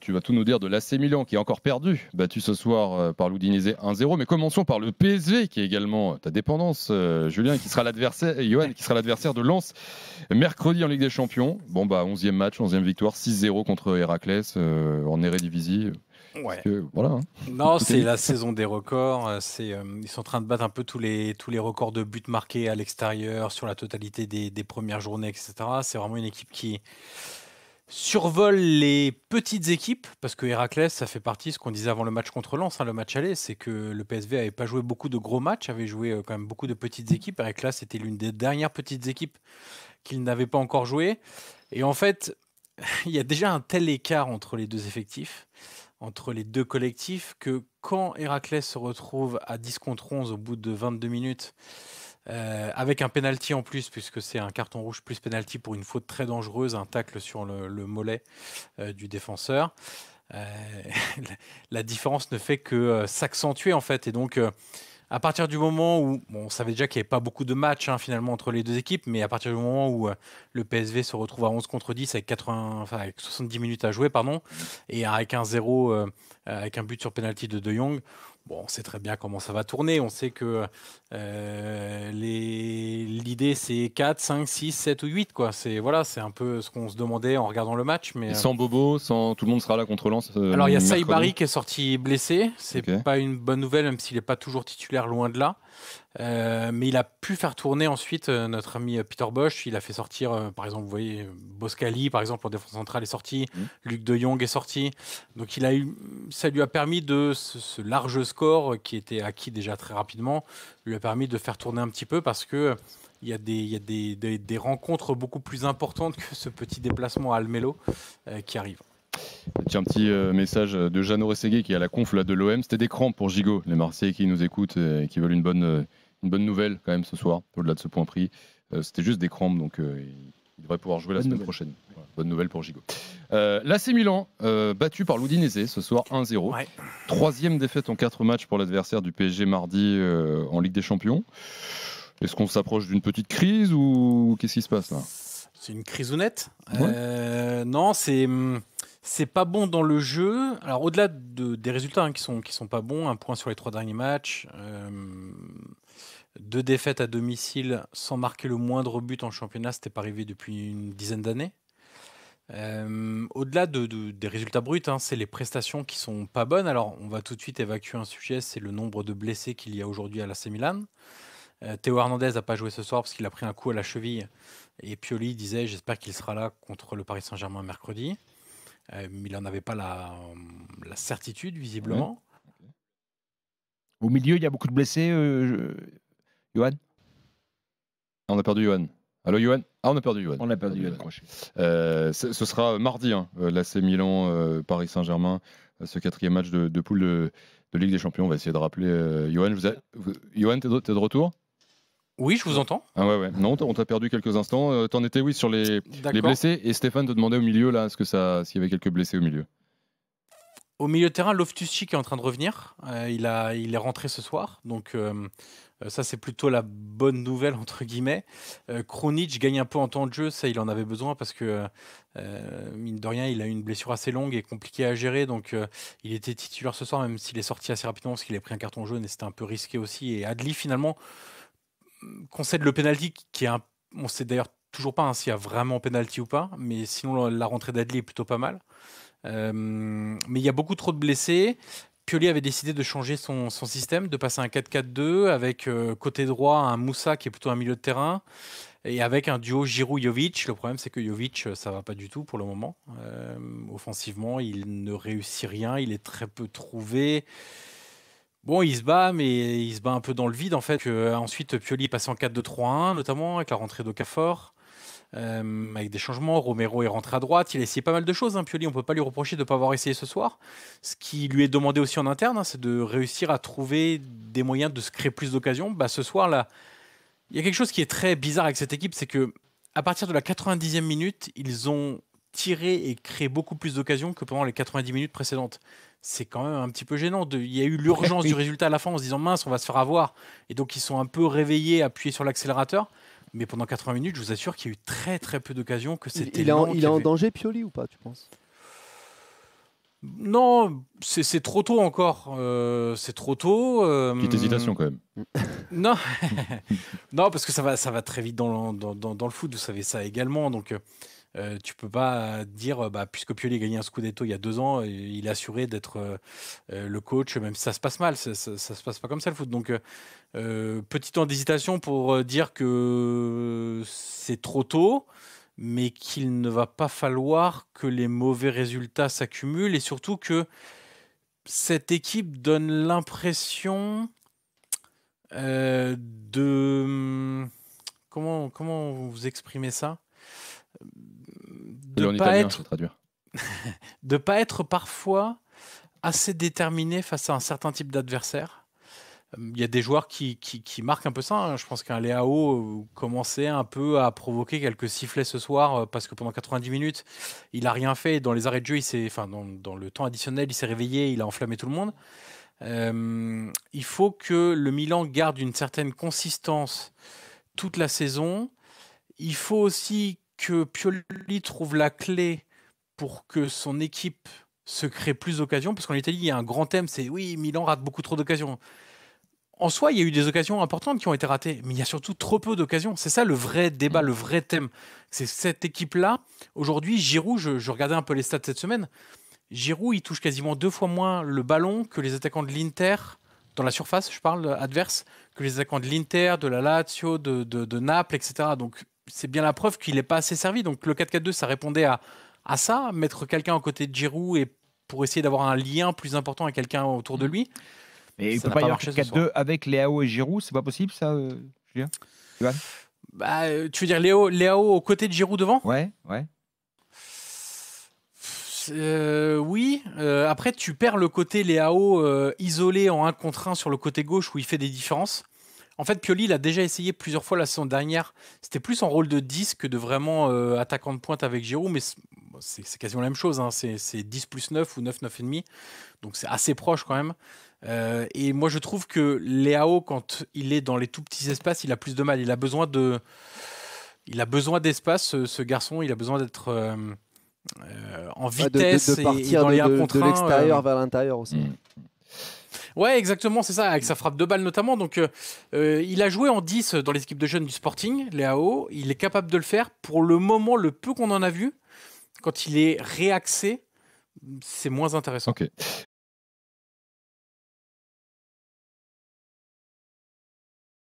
tu vas tout nous dire de l'AC Milan qui est encore perdu, battu ce soir euh, par l'Udinese 1-0. Mais commençons par le PSV qui est également euh, ta dépendance, euh, Julien, qui sera l'adversaire, Johan, qui sera l'adversaire de Lens mercredi en Ligue des Champions. Bon, bah, 11e match, 11e victoire, 6-0 contre Héraclès en Eredivisie. Ouais. voilà, hein. Non, c'est la saison des records. C'est, ils sont en train de battre un peu tous les, tous les records de buts marqués à l'extérieur, sur la totalité des, des premières journées, etc. C'est vraiment une équipe qui, survole les petites équipes, parce que Héraclès, ça fait partie de ce qu'on disait avant le match contre Lens, hein, le match aller, c'est que le PSV n'avait pas joué beaucoup de gros matchs, avait joué euh, quand même beaucoup de petites équipes. Héraclès, c'était l'une des dernières petites équipes qu'il n'avait pas encore joué. Et en fait, il y a déjà un tel écart entre les deux effectifs, entre les deux collectifs, que quand Héraclès se retrouve à 10 contre 11 au bout de 22 minutes, euh, avec un penalty en plus, puisque c'est un carton rouge plus penalty pour une faute très dangereuse, un tacle sur le, mollet euh, du défenseur. Euh, la différence ne fait que s'accentuer en fait. Et donc, à partir du moment où, on savait déjà qu'il n'y avait pas beaucoup de matchs hein, finalement entre les deux équipes, mais à partir du moment où le PSV se retrouve à 11 contre 10 avec, 80, 70 minutes à jouer, pardon, et avec un 0, avec un but sur penalty de De Jong, on sait très bien comment ça va tourner. On sait que euh, l'idée, c'est 4, 5, 6, 7 ou 8. Quoi. C'est, voilà, c'est un peu ce qu'on se demandait en regardant le match. Mais... Euh, sans Bobo, sans... tout le monde sera là contre Lens. Euh, Alors, il y a Saïbari qui est sorti blessé. C'est n'est pas une bonne nouvelle, même s'il n'est pas toujours titulaire, loin de là. Euh, mais il a pu faire tourner ensuite euh, notre ami euh, Peter Bosch. Il a fait sortir, par exemple, vous voyez, Boscali, par exemple, en défense centrale est sorti. Mmh. Luc de Jong est sorti. Donc il a eu, ça lui a permis de ce, large score qui était acquis déjà très rapidement, lui a permis de faire tourner un petit peu parce que il y a, des, il y a des, des, rencontres beaucoup plus importantes que ce petit déplacement à Almelo qui arrive. Tiens, un petit message de Jeannot Rességué qui est à la conf là, de l'OM. C'était des crampes pour Gigot, les Marseillais qui nous écoutent et qui veulent une bonne, une bonne nouvelle quand même ce soir, au-delà de ce point pris. Euh, c'était juste des crampes, donc euh, il devrait pouvoir jouer la semaine prochaine. bonne nouvelle pour Gigot. Euh, L'AC Milan, euh, battu par l'Oudinézé, ce soir 1-0. Troisième défaite en quatre matchs pour l'adversaire du PSG mardi en Ligue des Champions. Est-ce qu'on s'approche d'une petite crise ou qu'est-ce qui se passe là C'est une crise honnête. Non, c'est c'est pas bon dans le jeu. Alors au-delà des résultats hein, qui sont qui sont pas bons, un point sur les trois derniers matchs. Deux défaites à domicile sans marquer le moindre but en championnat, c'était pas arrivé depuis une dizaine d'années. Euh, au-delà de, des résultats bruts, hein, c'est les prestations qui sont pas bonnes. Alors, on va tout de suite évacuer un sujet, c'est le nombre de blessés qu'il y a aujourd'hui à la Milan. Euh, Théo Hernandez n'a pas joué ce soir parce qu'il a pris un coup à la cheville. Et Pioli disait J'espère qu'il sera là contre le Paris Saint-Germain mercredi. Euh, mais il n'en avait pas la, certitude, visiblement. Au milieu, il y a beaucoup de blessés. On a perdu Johan. Allô Johan Ah, on a perdu Johan. Ah, on a perdu Johan euh, ce sera mardi, hein, euh, l'AC Milan, euh, Paris Saint-Germain, ce quatrième match de, poule de, Ligue des Champions. On va essayer de rappeler. Johan, vous Johan, t'es de, de retour oui, je vous entends. Ah ouais, ouais. Non, on t'a perdu quelques instants. tu T'en étais, oui, sur les, blessés. Et Stéphane te demandait au milieu, là, s'il y avait quelques blessés au milieu. Au milieu de terrain, Loftus-Cheek est en train de revenir. il, a, il est rentré ce soir. Donc, euh, ça, c'est plutôt la bonne nouvelle, entre guillemets. Euh, Kronich gagne un peu en temps de jeu, ça, il en avait besoin parce que, euh, mine de rien, il a une blessure assez longue et compliquée à gérer. Donc, il était titulaire ce soir, même s'il est sorti assez rapidement parce qu'il a pris un carton jaune et c'était un peu risqué aussi. Et Adli, finalement, mm, concède le penalty qui est un. On sait d'ailleurs toujours pas hein, s'il y a vraiment penalty ou pas, mais sinon, la rentrée d'Adli est plutôt pas mal. mais il y a beaucoup trop de blessés. Pioli avait décidé de changer son, système, de passer un 4-4-2 avec euh, côté droit un Moussa qui est plutôt un milieu de terrain et avec un duo Giroud-Jovic. Le problème, c'est que Jovic, euh, ça va pas du tout pour le moment. Euh, offensivement, il ne réussit rien, il est très peu trouvé. Bon, il se bat, mais il se bat un peu dans le vide en fait. ensuite, Pioli passe en 4-2-3-1, notamment avec la rentrée d'Okafor. Euh, avec des changements. Romero est rentré à droite, il a essayé pas mal de choses. Hein. Pioli, on ne peut pas lui reprocher de ne pas avoir essayé ce soir. Ce qui lui est demandé aussi en interne, hein, c'est de réussir à trouver des moyens de se créer plus d'occasions. Bah, ce soir, là, il y a quelque chose qui est très bizarre avec cette équipe, c'est que à partir de la 90e minute, ils ont tiré et créé beaucoup plus d'occasions que pendant les 90 minutes précédentes c'est quand même un petit peu gênant. il y a eu l'urgence du résultat à la fin en se disant mince, on va se faire avoir. Et donc ils sont un peu réveillés, appuyés sur l'accélérateur mais pendant 80 minutes, je vous assure qu'il y a eu très très peu d'occasions que c'était. Il, il, est en danger, Pioli, ou pas, tu penses non, c'est trop tôt encore. Euh, c'est trop tôt. Euh, Petite hésitation quand même. non, non, parce que ça va, ça va très vite dans le, dans, foot. Vous savez ça également. Donc, euh, tu peux pas dire, bah, puisque Pioli a gagné un scudetto il y a deux ans, euh, il est assuré d'être le coach, même si ça se passe mal. Ça, ça, se passe pas comme ça le foot. Donc, petit temps d'hésitation pour dire que c'est trop tôt mais qu'il ne va pas falloir que les mauvais résultats s'accumulent et surtout que cette équipe donne l'impression euh, de comment comment vous exprimez ça de pas être de pas être parfois assez déterminé face à un certain type d'adversaire euh, il y a des joueurs qui, marquent un peu ça. Hein. Je pense qu'un Léao euh, commençait un peu à provoquer quelques sifflets ce soir euh, parce que pendant 90 minutes, il n'a rien fait. Dans les arrêts de jeu, il enfin, dans, le temps additionnel, il s'est réveillé, il a enflammé tout le monde. il faut que le Milan garde une certaine consistance toute la saison. Il faut aussi que Pioli trouve la clé pour que son équipe se crée plus d'occasions, parce qu'en Italie, il y a un grand thème, c'est oui, Milan rate beaucoup trop d'occasions en soi, il y a eu des occasions importantes qui ont été ratées, mais il y a surtout trop peu d'occasions. C'est ça le vrai débat, le vrai thème. C'est cette équipe-là. Aujourd'hui, Giroud, je, regardais un peu les stats cette semaine. Giroud, il touche quasiment deux fois moins le ballon que les attaquants de l'Inter, dans la surface, je parle, adverse, que les attaquants de l'Inter, de la Lazio, de, Naples, etc. Donc, c'est bien la preuve qu'il n'est pas assez servi. Donc, le 4-4-2, ça répondait à, à ça, mettre quelqu'un à côté de Giroud et pour essayer d'avoir un lien plus important avec quelqu'un autour de mm. lui. Mais il ne peut pas y avoir 4-2 avec Léao et Giroud, c'est pas possible ça, euh, Julien bah, euh, Tu veux dire Léo, Léao au côté de Giroud devant Ouais, ouais. Euh, oui. après, tu perds le côté Léao isolé en 1 contre 1 sur le côté gauche où il fait des différences. En fait, Pioli l'a déjà essayé plusieurs fois la saison dernière. C'était plus en rôle de 10 que de vraiment attaquant de pointe avec Giroud, mais c'est quasiment la même chose. Hein. C'est 10 plus 9 ou 9, 9,5. Donc c'est assez proche quand même. Euh, et moi, je trouve que Léao, quand il est dans les tout petits espaces, il a plus de mal. Il a besoin de, il a besoin d'espace. Ce, garçon, il a besoin d'être euh, euh, en vitesse de, de, partir dans les de, l'extérieur vers l'intérieur aussi. Mm. Ouais, exactement, c'est ça, avec sa frappe de balle notamment. Donc, il a joué en 10 dans l'équipe de jeunes du Sporting, Léao. Il est capable de le faire. Pour le moment, le peu qu'on en a vu, quand il est réaxé, c'est moins intéressant. Ok.